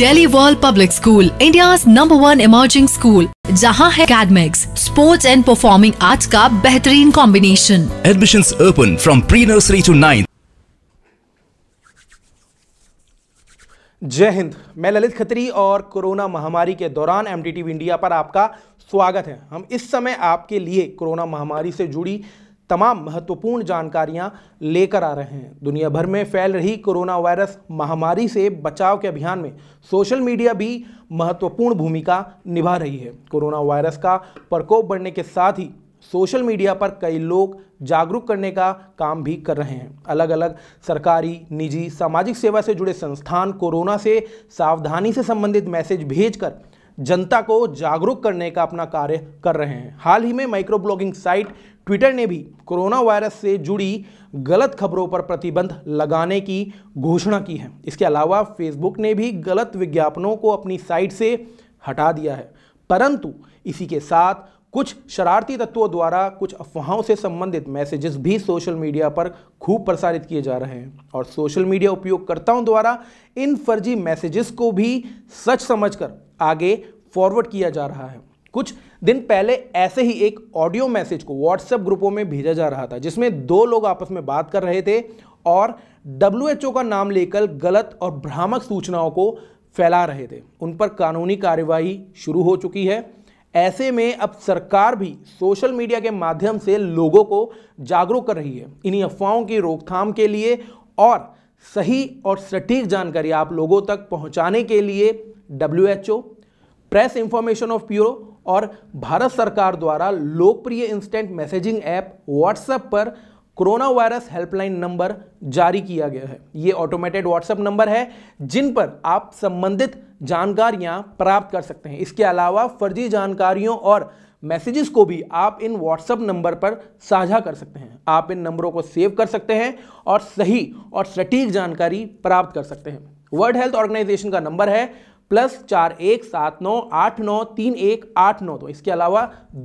daily world public school India number one emerging school जहाँ है academics sports and performing arts का बेहतरीन combination admission open from pre nursery to ninth जय हिंद मैं ललित खत्री और कोरोना महामारी के दौरान एम इंडिया पर आपका स्वागत है हम इस समय आपके लिए कोरोना महामारी से जुड़ी तमाम महत्वपूर्ण जानकारियां लेकर आ रहे हैं दुनिया भर में फैल रही कोरोना वायरस महामारी से बचाव के अभियान में सोशल मीडिया भी महत्वपूर्ण भूमिका निभा रही है कोरोना वायरस का प्रकोप बढ़ने के साथ ही सोशल मीडिया पर कई लोग जागरूक करने का काम भी कर रहे हैं अलग अलग सरकारी निजी सामाजिक सेवा से जुड़े संस्थान कोरोना से सावधानी से संबंधित मैसेज भेजकर जनता को जागरूक करने का अपना कार्य कर रहे हैं हाल ही में माइक्रो ब्लॉगिंग साइट ट्विटर ने भी कोरोना वायरस से जुड़ी गलत खबरों पर प्रतिबंध लगाने की घोषणा की है इसके अलावा फेसबुक ने भी गलत विज्ञापनों को अपनी साइट से हटा दिया है परंतु इसी के साथ कुछ शरारती तत्वों द्वारा कुछ अफवाहों से संबंधित मैसेजेस भी सोशल मीडिया पर खूब प्रसारित किए जा रहे हैं और सोशल मीडिया उपयोगकर्ताओं द्वारा इन फर्जी मैसेजेस को भी सच समझकर आगे फॉरवर्ड किया जा रहा है कुछ दिन पहले ऐसे ही एक ऑडियो मैसेज को व्हाट्सएप ग्रुपों में भेजा जा रहा था जिसमें दो लोग आपस में बात कर रहे थे और डब्ल्यू का नाम लेकर गलत और भ्रामक सूचनाओं को फैला रहे थे उन पर कानूनी कार्यवाही शुरू हो चुकी है ऐसे में अब सरकार भी सोशल मीडिया के माध्यम से लोगों को जागरूक कर रही है इन्हीं अफवाहों की रोकथाम के लिए और सही और सटीक जानकारी आप लोगों तक पहुंचाने के लिए ओ प्रेस इंफॉर्मेशन ऑफ ब्यूरो और भारत सरकार द्वारा लोकप्रिय इंस्टेंट मैसेजिंग ऐप व्हाट्सएप पर कोरोना वायरस हेल्पलाइन नंबर जारी किया गया है ये ऑटोमेटेड व्हाट्सएप नंबर है जिन पर आप संबंधित जानकारियां प्राप्त कर सकते हैं इसके अलावा फर्जी जानकारियों और मैसेजेस को भी आप इन व्हाट्सएप नंबर पर साझा कर सकते हैं आप इन नंबरों को सेव कर सकते हैं और सही और सटीक जानकारी प्राप्त कर सकते हैं वर्ल्ड हेल्थ ऑर्गेनाइजेशन का नंबर है प्लस चार एक सात नौ आठ नौ तीन एक आठ नौ दो तो इसके अलावा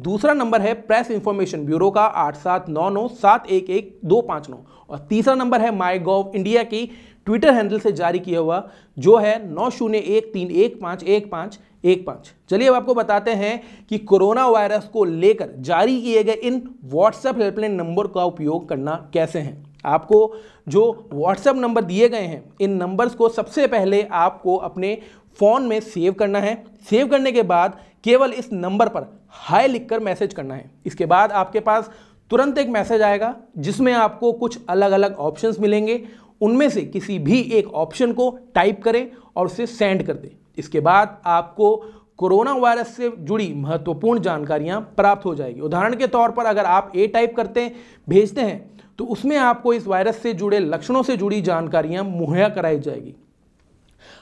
दूसरा नंबर है प्रेस इंफॉर्मेशन ब्यूरो का आठ सात नौ नौ सात एक एक दो पाँच नौ और तीसरा नंबर है माई गोव इंडिया की ट्विटर हैंडल से जारी किया हुआ जो है नौ शून्य एक तीन एक पाँच एक पाँच एक पाँच चलिए अब आपको बताते हैं कि कोरोना वायरस को लेकर जारी किए गए इन व्हाट्सएप हेल्पलाइन नंबर का उपयोग करना कैसे है आपको जो व्हाट्सएप नंबर दिए गए हैं इन नंबर्स को सबसे पहले आपको अपने फ़ोन में सेव करना है सेव करने के बाद केवल इस नंबर पर हाई लिखकर मैसेज करना है इसके बाद आपके पास तुरंत एक मैसेज आएगा जिसमें आपको कुछ अलग अलग ऑप्शंस मिलेंगे उनमें से किसी भी एक ऑप्शन को टाइप करें और उसे सेंड कर दें इसके बाद आपको कोरोना वायरस से जुड़ी महत्वपूर्ण जानकारियां प्राप्त हो जाएगी उदाहरण के तौर पर अगर आप ए टाइप करते हैं भेजते हैं तो उसमें आपको इस वायरस से जुड़े लक्षणों से जुड़ी जानकारियां मुहैया कराई जाएगी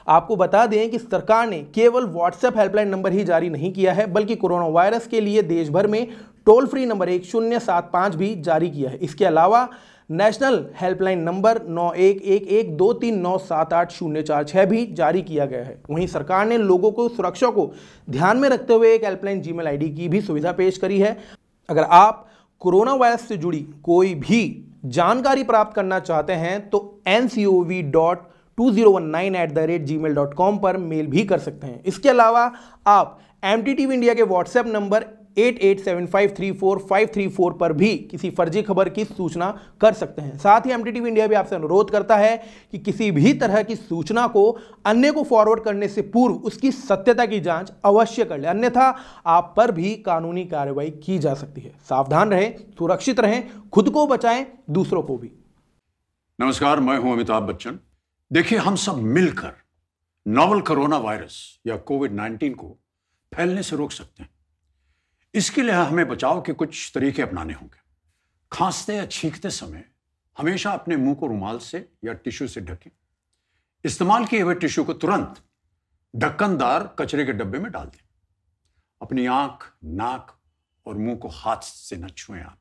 आपको बता दें कि सरकार ने केवल व्हाट्सएप हेल्पलाइन नंबर ही जारी नहीं किया है बल्कि कोरोना वायरस के लिए देश भर में टोल फ्री नंबर एक शून्य सात पाँच भी जारी किया है इसके अलावा नेशनल हेल्पलाइन नंबर नौ एक एक एक दो तीन नौ सात आठ शून्य चार छः भी जारी किया गया है वहीं सरकार ने लोगों को सुरक्षा को ध्यान में रखते हुए एक हेल्पलाइन जीमेल आईडी की भी सुविधा पेश करी है अगर आप कोरोना वायरस से जुड़ी कोई भी जानकारी प्राप्त करना चाहते हैं तो N C O V dot two zero one nine at the rate Gmail dot com पर मेल भी कर सकते हैं इसके अलावा आप एम टी टी इंडिया के व्हाट्सएप नंबर 8875345534 पर भी किसी फर्जी खबर की सूचना कर सकते हैं साथ ही एम इंडिया भी आपसे अनुरोध करता है कि किसी भी तरह की सूचना को अन्य को फॉरवर्ड करने से पूर्व उसकी सत्यता की जांच अवश्य कर ले अन्यथा आप पर भी कानूनी कार्रवाई की जा सकती है सावधान रहें सुरक्षित रहें खुद को बचाएं दूसरों को भी नमस्कार मैं हूं अमिताभ बच्चन देखिए हम सब मिलकर नोवल कोरोना वायरस या कोविड 19 को फैलने से रोक सकते हैं इसके लिए हमें बचाव के कुछ तरीके अपनाने होंगे खांसते या छींकते समय हमेशा अपने मुंह को रुमाल से या टिश्यू से ढकें इस्तेमाल किए हुए टिश्यू को तुरंत ढक्कनदार कचरे के डब्बे में डाल दें अपनी आंख नाक और मुंह को हाथ से न छुएं आप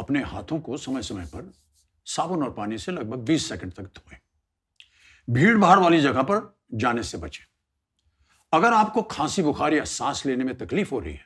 अपने हाथों को समय समय पर साबुन और पानी से लगभग 20 सेकंड तक धोएं भीड़ भाड़ वाली जगह पर जाने से बचें अगर आपको खांसी बुखार या सांस लेने में तकलीफ हो रही है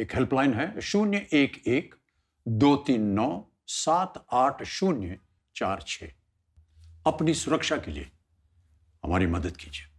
एक हेल्पलाइन है शून्य एक एक दो तीन नौ सात आठ शून्य चार छ अपनी सुरक्षा के लिए हमारी मदद कीजिए